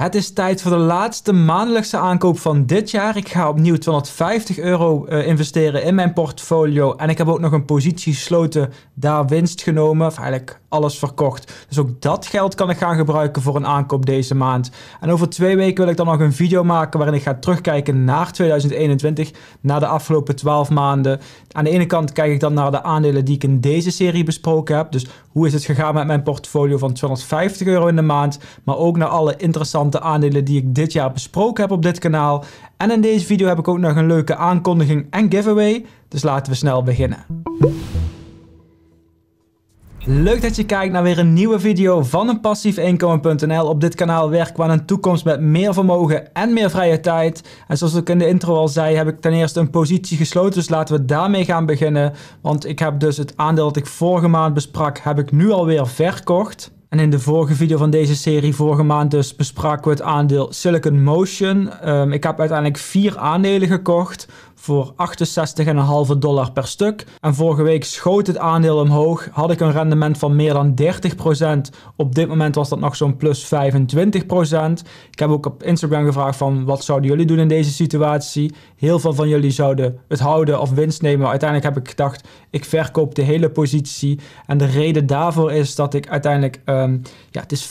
Het is tijd voor de laatste maandelijkse aankoop van dit jaar. Ik ga opnieuw 250 euro eh, investeren in mijn portfolio. En ik heb ook nog een positie gesloten, daar winst genomen. Of eigenlijk alles verkocht. Dus ook dat geld kan ik gaan gebruiken voor een aankoop deze maand. En over twee weken wil ik dan nog een video maken waarin ik ga terugkijken naar 2021, naar de afgelopen 12 maanden. Aan de ene kant kijk ik dan naar de aandelen die ik in deze serie besproken heb. Dus hoe is het gegaan met mijn portfolio van 250 euro in de maand, maar ook naar alle interessante aandelen die ik dit jaar besproken heb op dit kanaal. En in deze video heb ik ook nog een leuke aankondiging en giveaway, dus laten we snel beginnen. Leuk dat je kijkt naar weer een nieuwe video van een passiefinkomen.nl. Op dit kanaal werken we aan een toekomst met meer vermogen en meer vrije tijd. En zoals ik in de intro al zei, heb ik ten eerste een positie gesloten. Dus laten we daarmee gaan beginnen. Want ik heb dus het aandeel dat ik vorige maand besprak, heb ik nu alweer verkocht. En in de vorige video van deze serie, vorige maand dus, bespraken we het aandeel Silicon Motion. Ehm, ik heb uiteindelijk vier aandelen gekocht voor 68,5 dollar per stuk. En vorige week schoot het aandeel omhoog. Had ik een rendement van meer dan 30%. Op dit moment was dat nog zo'n plus 25%. Ik heb ook op Instagram gevraagd van wat zouden jullie doen in deze situatie? Heel veel van jullie zouden het houden of winst nemen. Maar uiteindelijk heb ik gedacht, ik verkoop de hele positie. En de reden daarvoor is dat ik uiteindelijk, um, ja, het is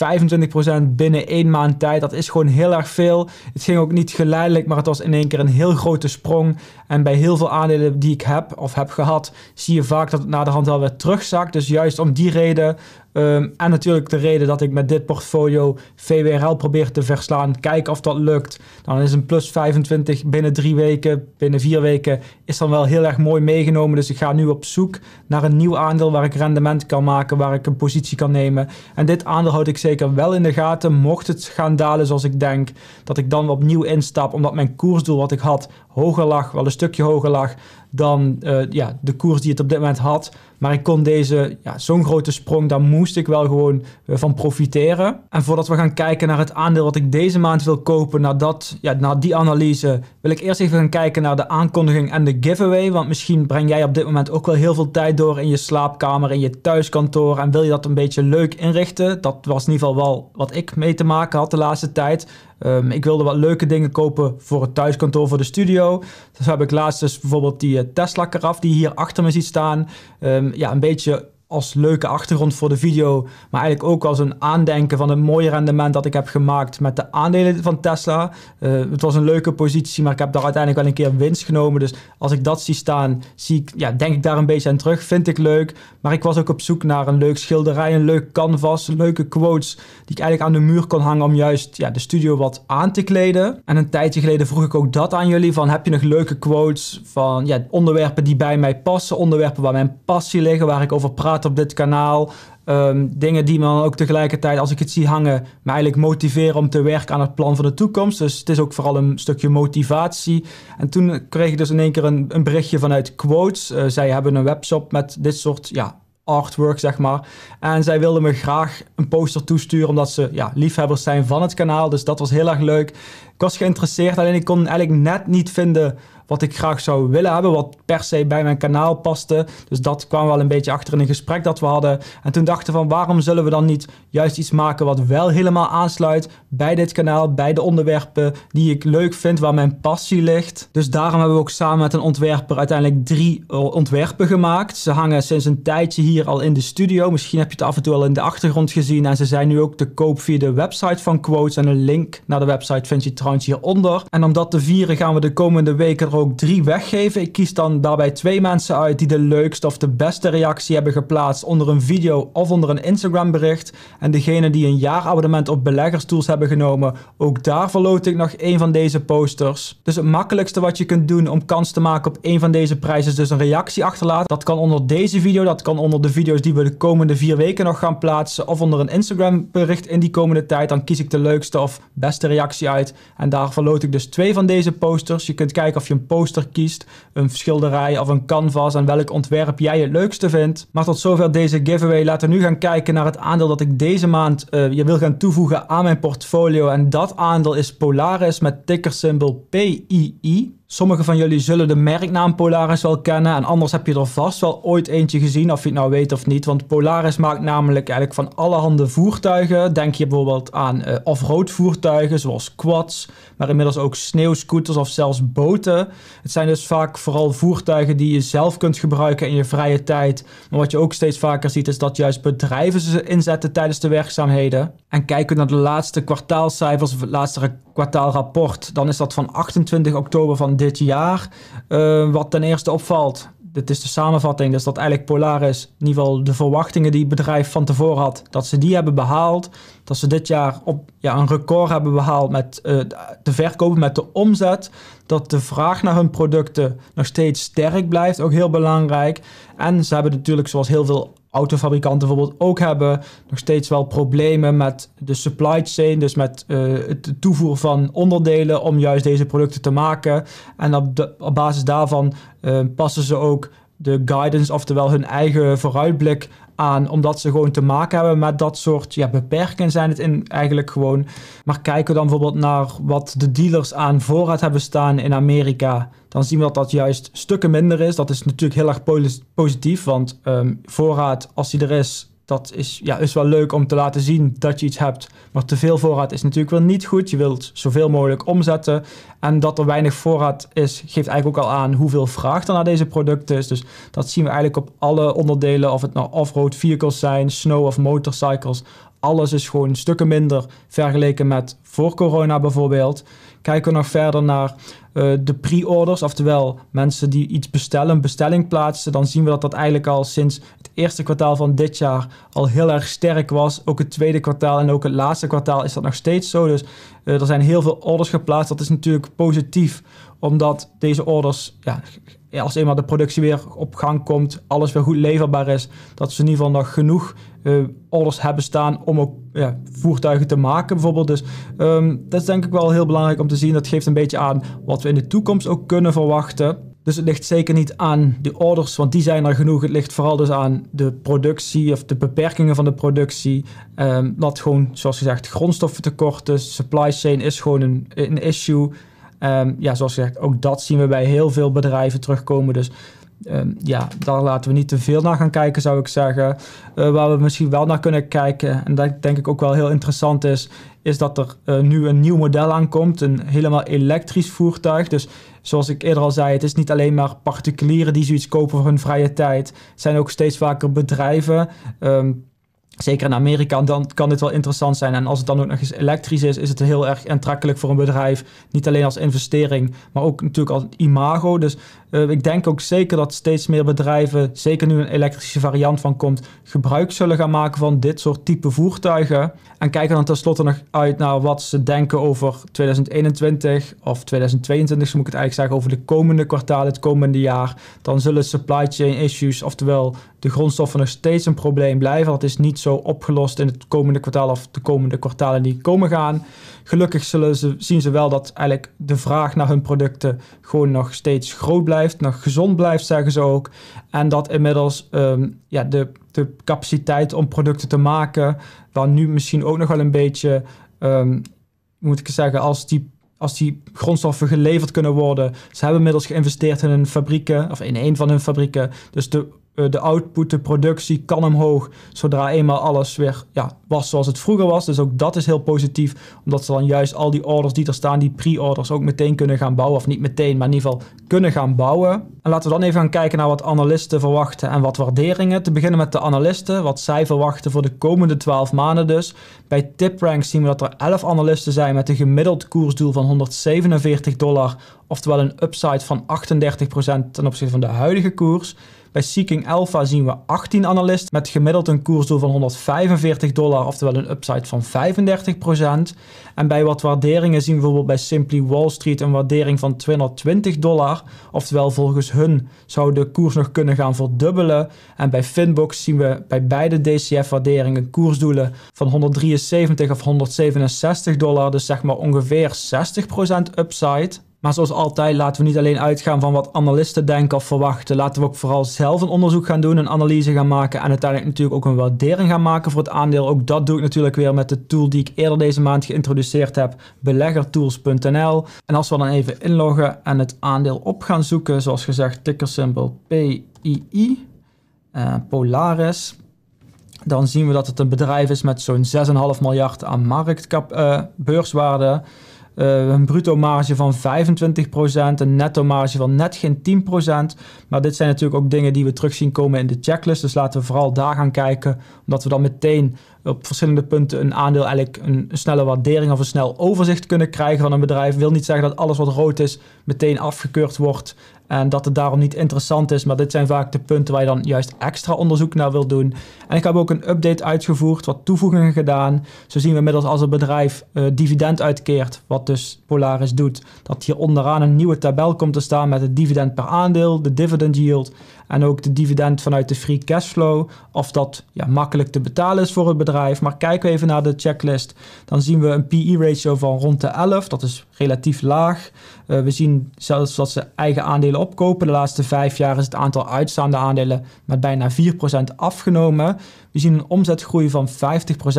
25% binnen één maand tijd. Dat is gewoon heel erg veel. Het ging ook niet geleidelijk, maar het was in één keer een heel grote sprong. En bij heel veel aandelen die ik heb of heb gehad, zie je vaak dat het na hand wel weer terugzakt. Dus juist om die reden Ehm, en natuurlijk de reden dat ik met dit portfolio VWRL probeer te verslaan. Kijk of dat lukt. Dan is een plus 25 binnen drie weken, binnen vier weken, is dan wel heel erg mooi meegenomen. Dus ik ga nu op zoek naar een nieuw aandeel waar ik rendement kan maken, waar ik een positie kan nemen. En dit aandeel houd ik zeker wel in de gaten. Mocht het gaan dalen zoals ik denk, dat ik dan opnieuw instap, omdat mijn koersdoel wat ik had hoger lag, wel een stukje hoger lag dan eh, ja, de koers die het op dit moment had. Maar ik kon deze, ja, zo'n grote sprong, daar moest ik wel gewoon eh, van profiteren. En voordat we gaan kijken naar het aandeel wat ik deze maand wil kopen, na, dat, ja, na die analyse, wil ik eerst even gaan kijken naar de aankondiging en de giveaway. Want misschien breng jij op dit moment ook wel heel veel tijd door in je slaapkamer, in je thuiskantoor. En wil je dat een beetje leuk inrichten? Dat was in ieder geval wel wat ik mee te maken had de laatste tijd. Ehm, ik wilde wat leuke dingen kopen voor het thuiskantoor, voor de studio. Dus heb ik laatst dus bijvoorbeeld die eh, Tesla-karaf die hier achter me ziet staan. Ehm, ja, een beetje als leuke achtergrond voor de video, maar eigenlijk ook als een aandenken van een mooie rendement dat ik heb gemaakt met de aandelen van Tesla. Eh, het was een leuke positie, maar ik heb daar uiteindelijk wel een keer winst genomen. Dus als ik dat zie staan, zie ik, ja, denk ik daar een beetje aan terug. Vind ik leuk. Maar ik was ook op zoek naar een leuk schilderij, een leuk canvas, leuke quotes die ik eigenlijk aan de muur kon hangen om juist ja, de studio wat aan te kleden. En een tijdje geleden vroeg ik ook dat aan jullie van heb je nog leuke quotes van ja, onderwerpen die bij mij passen, onderwerpen waar mijn passie liggen, waar ik over praat op dit kanaal. Ehm, dingen die me dan ook tegelijkertijd, als ik het zie hangen, me eigenlijk motiveren om te werken aan het plan voor de toekomst. Dus het is ook vooral een stukje motivatie. En toen kreeg ik dus in één keer een, een berichtje vanuit Quotes. Eh, zij hebben een webshop met dit soort ja, artwork, zeg maar. En zij wilden me graag een poster toesturen, omdat ze ja, liefhebbers zijn van het kanaal. Dus dat was heel erg leuk. Ik was geïnteresseerd, alleen ik kon eigenlijk net niet vinden wat ik graag zou willen hebben, wat per se bij mijn kanaal paste. Dus dat kwam wel een beetje achter in een gesprek dat we hadden. En toen dachten van waarom zullen we dan niet juist iets maken wat wel helemaal aansluit bij dit kanaal, bij de onderwerpen die ik leuk vind, waar mijn passie ligt. Dus daarom hebben we ook samen met een ontwerper uiteindelijk drie eh, ontwerpen gemaakt. Ze hangen sinds een tijdje hier al in de studio. Misschien heb je het af en toe al in de achtergrond gezien. En ze zijn nu ook te koop via de website van Quotes. En een link naar de website vind je trouwens hieronder. En om dat te vieren gaan we de komende weken ook drie weggeven. Ik kies dan daarbij twee mensen uit die de leukste of de beste reactie hebben geplaatst onder een video of onder een Instagram bericht. En degene die een jaarabonnement op beleggerstools hebben genomen, ook daar verloot ik nog één van deze posters. Dus het makkelijkste wat je kunt doen om kans te maken op één van deze prijzen is dus een reactie achterlaten. Dat kan onder deze video, dat kan onder de video's die we de komende vier weken nog gaan plaatsen of onder een Instagram bericht in die komende tijd. Dan kies ik de leukste of beste reactie uit en daar verloot ik dus twee van deze posters. Je kunt kijken of je een poster kiest, een schilderij of een canvas en welk ontwerp jij het leukste vindt. Maar tot zover deze giveaway. Laten we nu gaan kijken naar het aandeel dat ik deze maand eh, je wil gaan toevoegen aan mijn portfolio. En dat aandeel is Polaris met tickersymbool PII. Sommigen van jullie zullen de merknaam Polaris wel kennen en anders heb je er vast wel ooit eentje gezien, of je het nou weet of niet. Want Polaris maakt namelijk eigenlijk van allerhande voertuigen. Denk je bijvoorbeeld aan uh, off-road voertuigen zoals quads, maar inmiddels ook sneeuwscooters of zelfs boten. Het zijn dus vaak vooral voertuigen die je zelf kunt gebruiken in je vrije tijd. Maar wat je ook steeds vaker ziet is dat juist bedrijven ze inzetten tijdens de werkzaamheden. En kijken naar de laatste kwartaalcijfers of het laatste kwartaalrapport, dan is dat van 28 oktober van dit jaar. Eh, wat ten eerste opvalt, dit is de samenvatting, dus dat eigenlijk Polaris, in ieder geval de verwachtingen die het bedrijf van tevoren had, dat ze die hebben behaald. Dat ze dit jaar op, ja, een record hebben behaald met eh, de verkopen, met de omzet. Dat de vraag naar hun producten nog steeds sterk blijft, ook heel belangrijk. En ze hebben natuurlijk, zoals heel veel autofabrikanten bijvoorbeeld ook hebben nog steeds wel problemen met de supply chain, dus met eh, het toevoegen van onderdelen om juist deze producten te maken. En op, de, op basis daarvan eh, passen ze ook de guidance, oftewel hun eigen vooruitblik aan, omdat ze gewoon te maken hebben met dat soort ja, beperkingen zijn het in eigenlijk gewoon. Maar kijken we dan bijvoorbeeld naar wat de dealers aan voorraad hebben staan in Amerika, dan zien we dat dat juist stukken minder is. Dat is natuurlijk heel erg positief, want ehm, voorraad, als die er is, dat is, ja, is wel leuk om te laten zien dat je iets hebt. Maar te veel voorraad is natuurlijk wel niet goed. Je wilt zoveel mogelijk omzetten. En dat er weinig voorraad is, geeft eigenlijk ook al aan hoeveel vraag er naar deze producten is. Dus dat zien we eigenlijk op alle onderdelen, of het nou off-road vehicles zijn, snow of motorcycles. Alles is gewoon stukken minder vergeleken met voor corona bijvoorbeeld. Kijken we nog verder naar eh, de pre-orders, oftewel mensen die iets bestellen, een bestelling plaatsen, dan zien we dat dat eigenlijk al sinds eerste kwartaal van dit jaar al heel erg sterk was. Ook het tweede kwartaal en ook het laatste kwartaal is dat nog steeds zo. Dus eh, er zijn heel veel orders geplaatst. Dat is natuurlijk positief, omdat deze orders, ja, als eenmaal de productie weer op gang komt, alles weer goed leverbaar is, dat ze in ieder geval nog genoeg eh, orders hebben staan om ook ja, voertuigen te maken bijvoorbeeld. Dus ehm, dat is denk ik wel heel belangrijk om te zien. Dat geeft een beetje aan wat we in de toekomst ook kunnen verwachten. Dus het ligt zeker niet aan de orders, want die zijn er genoeg. Het ligt vooral dus aan de productie of de beperkingen van de productie. Um, dat gewoon, zoals gezegd, grondstoffentekorten, supply chain is gewoon een, een issue. Ehm, ja, zoals gezegd, ook dat zien we bij heel veel bedrijven terugkomen. Dus ehm, ja, daar laten we niet te veel naar gaan kijken, zou ik zeggen. Eh, waar we misschien wel naar kunnen kijken, en dat denk ik ook wel heel interessant is, is dat er eh, nu een nieuw model aankomt, een helemaal elektrisch voertuig. Dus zoals ik eerder al zei, het is niet alleen maar particulieren die zoiets kopen voor hun vrije tijd. Het zijn ook steeds vaker bedrijven. Ehm, Zeker in Amerika, dan kan dit wel interessant zijn. En als het dan ook nog eens elektrisch is, is het heel erg aantrekkelijk voor een bedrijf. Niet alleen als investering, maar ook natuurlijk als imago. Dus eh, ik denk ook zeker dat steeds meer bedrijven, zeker nu een elektrische variant van komt, gebruik zullen gaan maken van dit soort type voertuigen. En kijken dan tenslotte nog uit naar wat ze denken over 2021 of 2022, zo moet ik het eigenlijk zeggen, over de komende kwartalen het komende jaar. Dan zullen supply chain issues, oftewel de grondstoffen, nog steeds een probleem blijven. Dat is niet zo opgelost in het komende kwartaal of de komende kwartalen die komen gaan. Gelukkig zullen ze, zien ze wel dat eigenlijk de vraag naar hun producten gewoon nog steeds groot blijft, nog gezond blijft, zeggen ze ook. En dat inmiddels ehm, ja, de, de capaciteit om producten te maken, waar nu misschien ook nog wel een beetje, ehm, moet ik zeggen, als die als die grondstoffen geleverd kunnen worden. Ze hebben inmiddels geïnvesteerd in hun fabrieken, of in een van hun fabrieken. Dus de eh, de output, de productie kan omhoog. Zodra eenmaal alles weer ja, was zoals het vroeger was. Dus ook dat is heel positief. Omdat ze dan juist al die orders die er staan, die pre-orders, ook meteen kunnen gaan bouwen. Of niet meteen, maar in ieder geval kunnen gaan bouwen. En laten we dan even gaan kijken naar wat analisten verwachten en wat waarderingen. Te beginnen met de analisten. Wat zij verwachten voor de komende 12 maanden dus. Bij TipRank zien we dat er 11 analisten zijn met een gemiddeld koersdoel van 147 dollar. Oftewel een upside van 38% ten opzichte van de huidige koers. Bij Seeking Alpha zien we 18 analisten met gemiddeld een koersdoel van 145 dollar, oftewel een upside van 35%. En bij wat waarderingen zien we bijvoorbeeld bij Simply Wall Street een waardering van 220 dollar, oftewel volgens hun zou de koers nog kunnen gaan verdubbelen. En bij Finbox zien we bij beide DCF-waarderingen koersdoelen van 173 of 167 dollar, dus zeg maar ongeveer 60% upside. Maar zoals altijd laten we niet alleen uitgaan van wat analisten denken of verwachten. Laten we ook vooral zelf een onderzoek gaan doen, een analyse gaan maken en uiteindelijk natuurlijk ook een waardering gaan maken voor het aandeel. Ook dat doe ik natuurlijk weer met de tool die ik eerder deze maand geïntroduceerd heb, beleggertools.nl. En als we dan even inloggen en het aandeel op gaan zoeken, zoals gezegd tickersymbol PII, eh, Polaris, dan zien we dat het een bedrijf is met zo'n 6,5 miljard aan marktcap, eh, beurswaarde. Eh, een bruto marge van 25%, een netto marge van net geen 10%. Maar dit zijn natuurlijk ook dingen die we terug zien komen in de checklist. Dus laten we vooral daar gaan kijken, omdat we dan meteen op verschillende punten een aandeel eigenlijk een snelle waardering of een snel overzicht kunnen krijgen van een bedrijf. Wil niet zeggen dat alles wat rood is meteen afgekeurd wordt en dat het daarom niet interessant is. Maar dit zijn vaak de punten waar je dan juist extra onderzoek naar wil doen. En ik heb ook een update uitgevoerd, wat toevoegingen gedaan. Zo zien we inmiddels als een bedrijf eh, dividend uitkeert, wat dus Polaris doet, dat hier onderaan een nieuwe tabel komt te staan met het dividend per aandeel, de dividend yield en ook de dividend vanuit de free cashflow, of dat ja, makkelijk te betalen is voor het bedrijf. Maar kijken we even naar de checklist, dan zien we een PE-ratio van rond de 11. Dat is relatief laag. Eh, we zien zelfs dat ze eigen aandelen opkopen. De laatste vijf jaar is het aantal uitstaande aandelen met bijna 4% afgenomen. We zien een omzetgroei van 50%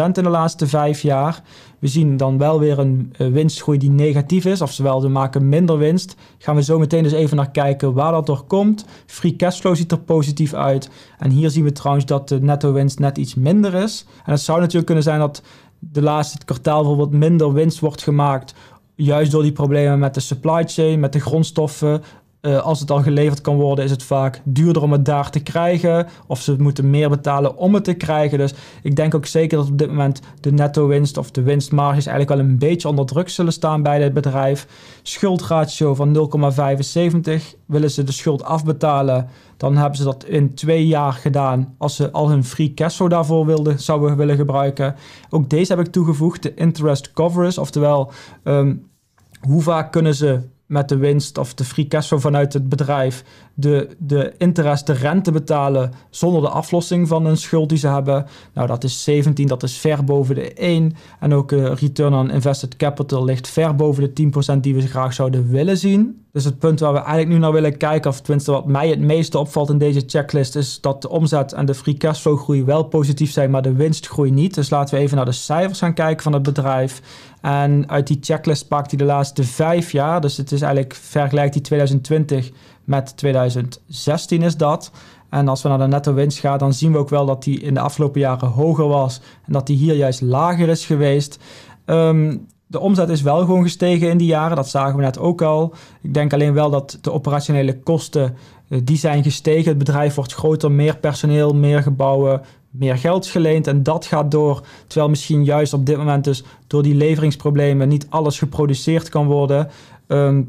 in de laatste vijf jaar. We zien dan wel weer een eh, winstgroei die negatief is, oftewel we maken minder winst. Gaan we zo meteen dus even naar kijken waar dat door komt. Free cashflow ziet er positief uit. En hier zien we trouwens dat de netto winst net iets minder is. En het zou natuurlijk kunnen zijn dat de laatste kwartaal bijvoorbeeld minder winst wordt gemaakt juist door die problemen met de supply chain, met de grondstoffen, eh, als het al geleverd kan worden, is het vaak duurder om het daar te krijgen. Of ze moeten meer betalen om het te krijgen. Dus ik denk ook zeker dat op dit moment de netto-winst of de winstmarges eigenlijk wel een beetje onder druk zullen staan bij dit bedrijf. Schuldratio van 0,75. Willen ze de schuld afbetalen, dan hebben ze dat in twee jaar gedaan. Als ze al hun free cashflow daarvoor wilden, zouden willen gebruiken. Ook deze heb ik toegevoegd, de interest coverage. Oftewel, ehm, hoe vaak kunnen ze met de winst of de free cash vanuit het bedrijf de, de interest, de rente betalen zonder de aflossing van een schuld die ze hebben. Nou, dat is 17, dat is ver boven de 1. En ook uh, return on invested capital ligt ver boven de 10% die we graag zouden willen zien. Dus het punt waar we eigenlijk nu naar willen kijken, of tenminste wat mij het meeste opvalt in deze checklist, is dat de omzet en de free cashflow groei wel positief zijn, maar de winstgroei niet. Dus laten we even naar de cijfers gaan kijken van het bedrijf. En uit die checklist pakt hij de laatste vijf jaar, dus het is eigenlijk vergelijkt die 2020 met 2016 is dat. En als we naar de netto winst gaan, dan zien we ook wel dat die in de afgelopen jaren hoger was en dat die hier juist lager is geweest. Um, de omzet is wel gewoon gestegen in die jaren. Dat zagen we net ook al. Ik denk alleen wel dat de operationele kosten eh, die zijn gestegen. Het bedrijf wordt groter, meer personeel, meer gebouwen, meer geld geleend. En dat gaat door. Terwijl misschien juist op dit moment dus door die leveringsproblemen niet alles geproduceerd kan worden. Ehm,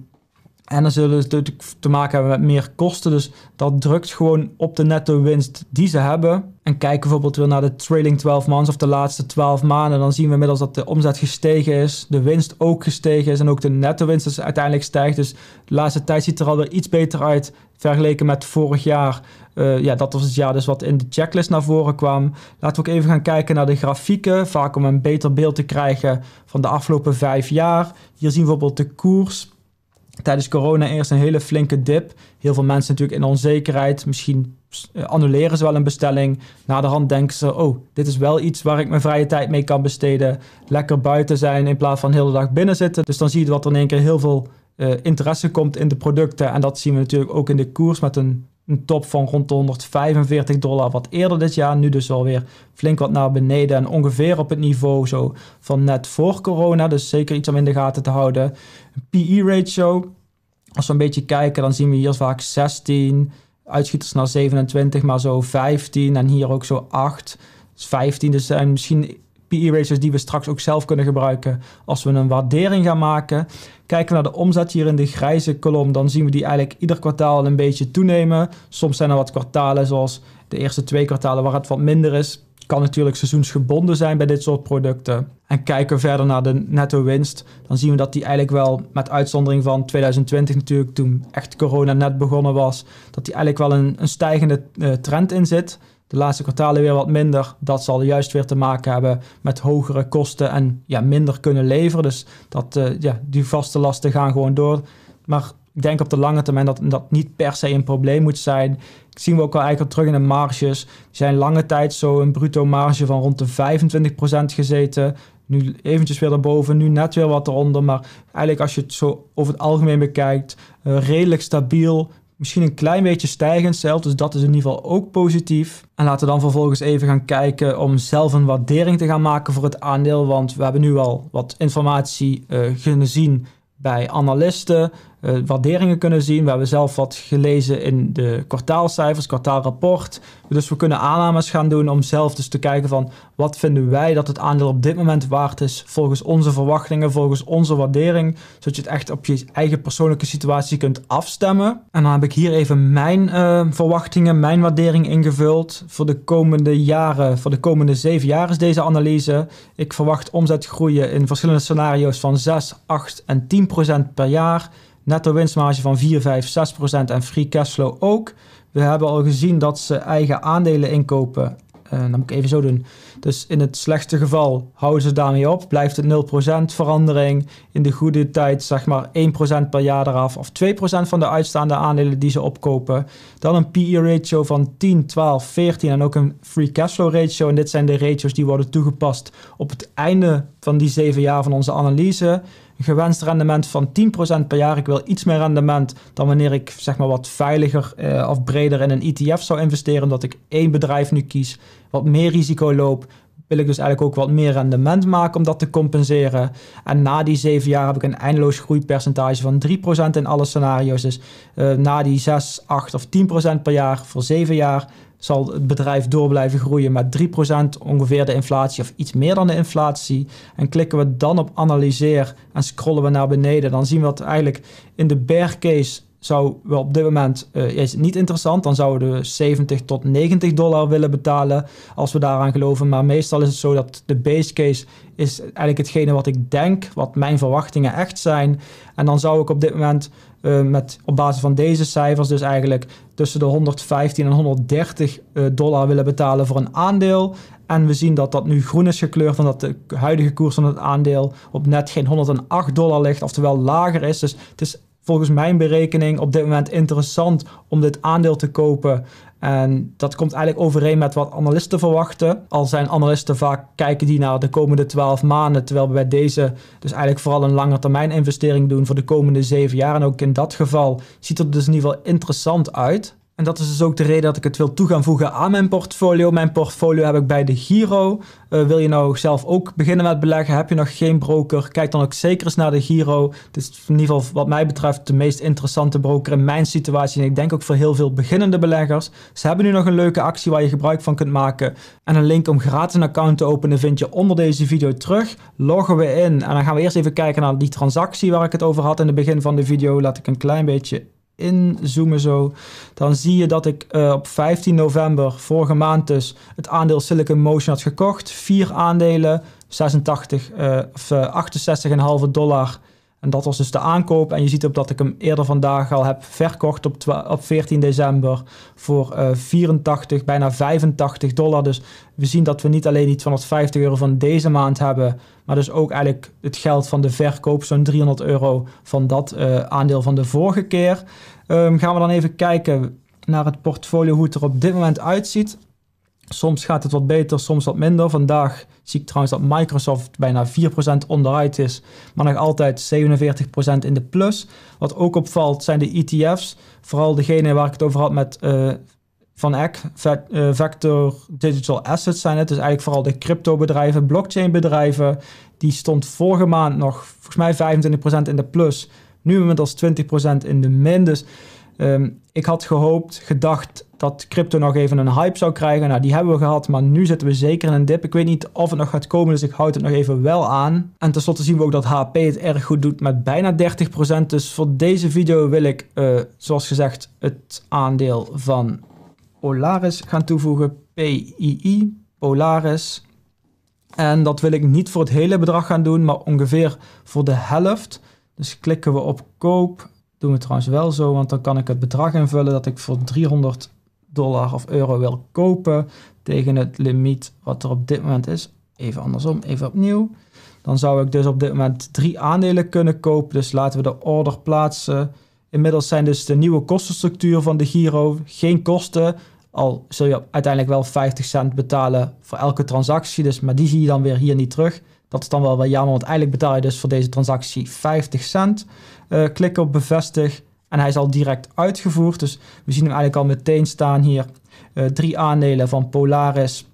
en dan zullen ze natuurlijk te maken hebben met meer kosten. Dus dat drukt gewoon op de netto winst die ze hebben. En kijk bijvoorbeeld weer naar de trailing 12 maanden of de laatste 12 maanden. Dan zien we inmiddels dat de omzet gestegen is. De winst ook gestegen is. En ook de netto winst dus uiteindelijk stijgt. Dus de laatste tijd ziet er alweer iets beter uit vergeleken met vorig jaar. Eh, ja, dat was het jaar dus wat in de checklist naar voren kwam. Laten we ook even gaan kijken naar de grafieken. Vaak om een beter beeld te krijgen van de afgelopen vijf jaar. Hier zien we bijvoorbeeld de koers tijdens corona eerst een hele flinke dip. Heel veel mensen natuurlijk in onzekerheid. Misschien eh, annuleren ze wel een bestelling. Na de hand denken ze, oh, dit is wel iets waar ik mijn vrije tijd mee kan besteden. Lekker buiten zijn in plaats van de hele dag binnen zitten. Dus dan zie je dat er in één keer heel veel eh, interesse komt in de producten. En dat zien we natuurlijk ook in de koers met een een top van rond de 145 dollar, wat eerder dit jaar, nu dus alweer flink wat naar beneden en ongeveer op het niveau zo van net voor corona, dus zeker iets om in de gaten te houden. Een PE-ratio, als we een beetje kijken, dan zien we hier vaak 16, uitschieters naar 27, maar zo 15 en hier ook zo 8. Dus 15, dus zijn eh, misschien PE-ratios e die we straks ook zelf kunnen gebruiken als we een waardering gaan maken. Kijken naar de omzet hier in de grijze kolom, dan zien we die eigenlijk ieder kwartaal een beetje toenemen. Soms zijn er wat kwartalen, zoals de eerste twee kwartalen, waar het wat minder is. Kan natuurlijk seizoensgebonden zijn bij dit soort producten. En kijken we verder naar de netto winst, dan zien we dat die eigenlijk wel, met uitzondering van 2020 natuurlijk, toen echt corona net begonnen was, dat die eigenlijk wel een, een stijgende eh, trend in zit. De laatste kwartalen weer wat minder. Dat zal juist weer te maken hebben met hogere kosten en ja, minder kunnen leveren. Dus dat, eh, ja, die vaste lasten gaan gewoon door. Maar ik denk op de lange termijn dat dat niet per se een probleem moet zijn. Ik zien we ook wel eigenlijk terug in de marges. Die zijn lange tijd zo een bruto marge van rond de 25% gezeten. Nu eventjes weer erboven, nu net weer wat eronder. Maar eigenlijk als je het zo over het algemeen bekijkt, eh, redelijk stabiel. Misschien een klein beetje stijgend zelf, dus dat is in ieder geval ook positief. En laten we dan vervolgens even gaan kijken om zelf een waardering te gaan maken voor het aandeel. Want we hebben nu al wat informatie kunnen eh, zien bij analisten uh, waarderingen kunnen zien. We hebben zelf wat gelezen in de kwartaalcijfers, kwartaalrapport. Dus we kunnen aannames gaan doen om zelf dus te kijken van wat vinden wij dat het aandeel op dit moment waard is volgens onze verwachtingen, volgens onze waardering. Zodat je het echt op je eigen persoonlijke situatie kunt afstemmen. En dan heb ik hier even mijn eh, verwachtingen, mijn waardering ingevuld voor de komende jaren. Voor de komende zeven jaar is deze analyse. Ik verwacht omzet groeien in verschillende scenario's van 6, 8 en 10% per jaar. Netto winstmarge van 4, 5, 6 procent en free cashflow ook. We hebben al gezien dat ze eigen aandelen inkopen. Uh, eh, dat moet ik even zo doen. Dus in het slechtste geval houden ze daarmee op. Blijft het 0% verandering. In de goede tijd zeg maar 1% per jaar eraf. Of 2% van de uitstaande aandelen die ze opkopen. Dan een PE ratio van 10, 12, 14 en ook een free cashflow ratio. En dit zijn de ratios die worden toegepast op het einde van die 7 jaar van onze analyse gewenst rendement van 10% per jaar. Ik wil iets meer rendement dan wanneer ik zeg maar wat veiliger eh, of breder in een ETF zou investeren. Omdat ik één bedrijf nu kies, wat meer risico loop. Wil ik dus eigenlijk ook wat meer rendement maken om dat te compenseren. En na die zeven jaar heb ik een eindeloos groeipercentage van 3% in alle scenario's. Dus eh, na die 6, 8 of 10% per jaar voor zeven jaar zal het bedrijf door blijven groeien met 3% ongeveer de inflatie of iets meer dan de inflatie. En klikken we dan op analyseer en scrollen we naar beneden, dan zien we dat eigenlijk in de bear case zou wel op dit moment uh, is niet interessant. Dan zouden we 70 tot 90 dollar willen betalen als we daaraan geloven. Maar meestal is het zo dat de base case is eigenlijk hetgene wat ik denk, wat mijn verwachtingen echt zijn. En dan zou ik op dit moment eh, met, op basis van deze cijfers dus eigenlijk tussen de 115 en 130 eh, dollar willen betalen voor een aandeel. En we zien dat dat nu groen is gekleurd omdat de huidige koers van het aandeel op net geen 108 dollar ligt, oftewel lager is. Dus het is volgens mijn berekening op dit moment interessant om dit aandeel te kopen. En dat komt eigenlijk overeen met wat analisten verwachten. Al zijn analisten vaak kijken die naar de komende 12 maanden, terwijl we bij deze dus eigenlijk vooral een lange termijn investering doen voor de komende 7 jaar. En ook in dat geval ziet het dus in ieder geval interessant uit. En dat is dus ook de reden dat ik het wil toe gaan voegen aan mijn portfolio. Mijn portfolio heb ik bij de Giro. Eh, wil je nou zelf ook beginnen met beleggen? Heb je nog geen broker? Kijk dan ook zeker eens naar de Giro. Het is in ieder geval wat mij betreft de meest interessante broker in mijn situatie. En ik denk ook voor heel veel beginnende beleggers. Ze hebben nu nog een leuke actie waar je gebruik van kunt maken. En een link om gratis een account te openen vind je onder deze video terug. Loggen we in en dan gaan we eerst even kijken naar die transactie waar ik het over had in het begin van de video. Laat ik een klein beetje inzoomen zo, dan zie je dat ik eh, op 15 november vorige maand dus het aandeel Silicon Motion had gekocht. Vier aandelen, 86 uh, eh, of 68,5 eh, dollar en dat was dus de aankoop. En je ziet ook dat ik hem eerder vandaag al heb verkocht op, op 14 december voor 84, eh, bijna 85 dollar. Dus we zien dat we niet alleen die 250 euro van deze maand hebben, maar dus ook eigenlijk het geld van de verkoop, zo'n 300 euro van dat eh, aandeel van de vorige keer. Ehm, gaan we dan even kijken naar het portfolio, hoe het er op dit moment uitziet. Soms gaat het wat beter, soms wat minder. Vandaag zie ik trouwens dat Microsoft bijna 4% onderuit is, maar nog altijd 47% in de plus. Wat ook opvalt zijn de ETF's, vooral degene waar ik het over had met uh, Van Eck, eh, Vector Digital Assets zijn het. Dus eigenlijk vooral de cryptobedrijven, blockchainbedrijven. Die stond vorige maand nog volgens mij 25% in de plus, nu inmiddels 20% in de min. Dus Ehm, ik had gehoopt, gedacht dat crypto nog even een hype zou krijgen. Nou, die hebben we gehad, maar nu zitten we zeker in een dip. Ik weet niet of het nog gaat komen, dus ik houd het nog even wel aan. En tenslotte zien we ook dat HP het erg goed doet met bijna 30%. Dus voor deze video wil ik, eh, zoals gezegd, het aandeel van Polaris gaan toevoegen. PII, Polaris. En dat wil ik niet voor het hele bedrag gaan doen, maar ongeveer voor de helft. Dus klikken we op koop doen we trouwens wel zo, want dan kan ik het bedrag invullen dat ik voor 300 dollar of euro wil kopen tegen het limiet wat er op dit moment is. Even andersom, even opnieuw. Dan zou ik dus op dit moment drie aandelen kunnen kopen. Dus laten we de order plaatsen. Inmiddels zijn dus de nieuwe kostenstructuur van de Giro geen kosten. Al zul je uiteindelijk wel 50 cent betalen voor elke transactie. Dus, maar die zie je dan weer hier niet terug. Dat is dan wel wel jammer, want eigenlijk betaal je dus voor deze transactie 50 cent. Eh, klik op bevestig en hij is al direct uitgevoerd. Dus we zien hem eigenlijk al meteen staan hier. Eh, drie aandelen van Polaris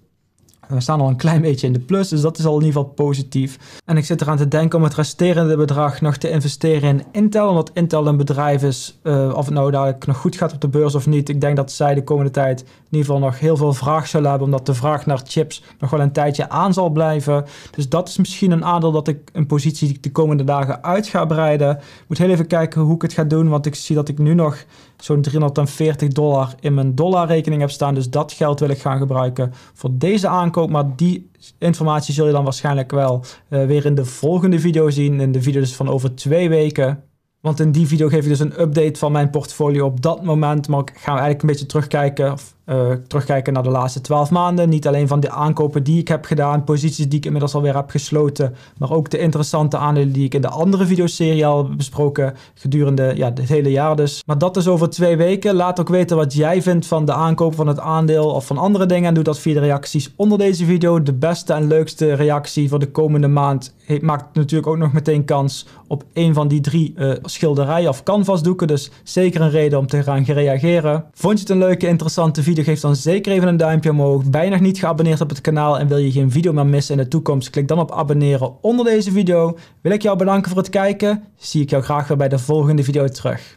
we staan al een klein beetje in de plus, dus dat is al in ieder geval positief. En ik zit eraan te denken om het resterende bedrag nog te investeren in Intel. Omdat Intel een bedrijf is, eh, of het nou dadelijk nog goed gaat op de beurs of niet. Ik denk dat zij de komende tijd in ieder geval nog heel veel vraag zullen hebben. Omdat de vraag naar chips nog wel een tijdje aan zal blijven. Dus dat is misschien een aandeel dat ik een positie de komende dagen uit ga breiden. Ik moet heel even kijken hoe ik het ga doen, want ik zie dat ik nu nog zo'n 340 dollar in mijn dollarrekening heb staan. Dus dat geld wil ik gaan gebruiken voor deze aankoop. Maar die informatie zul je dan waarschijnlijk wel eh, weer in de volgende video zien. In de video dus van over twee weken. Want in die video geef ik dus een update van mijn portfolio op dat moment. Maar ik ga eigenlijk een beetje terugkijken of eh, terugkijken naar de laatste twaalf maanden. Niet alleen van de aankopen die ik heb gedaan, posities die ik inmiddels alweer heb gesloten, maar ook de interessante aandelen die ik in de andere video-serie al heb besproken gedurende ja, het hele jaar dus. Maar dat is over twee weken. Laat ook weten wat jij vindt van de aankoop van het aandeel of van andere dingen en doe dat via de reacties onder deze video. De beste en leukste reactie voor de komende maand maakt natuurlijk ook nog meteen kans op een van die drie eh, schilderijen of canvasdoeken. Dus zeker een reden om te gaan reageren. Vond je het een leuke, interessante video? geef dan zeker even een duimpje omhoog. Bijna niet geabonneerd op het kanaal en wil je geen video meer missen in de toekomst, klik dan op abonneren onder deze video. Wil ik jou bedanken voor het kijken, zie ik jou graag weer bij de volgende video terug.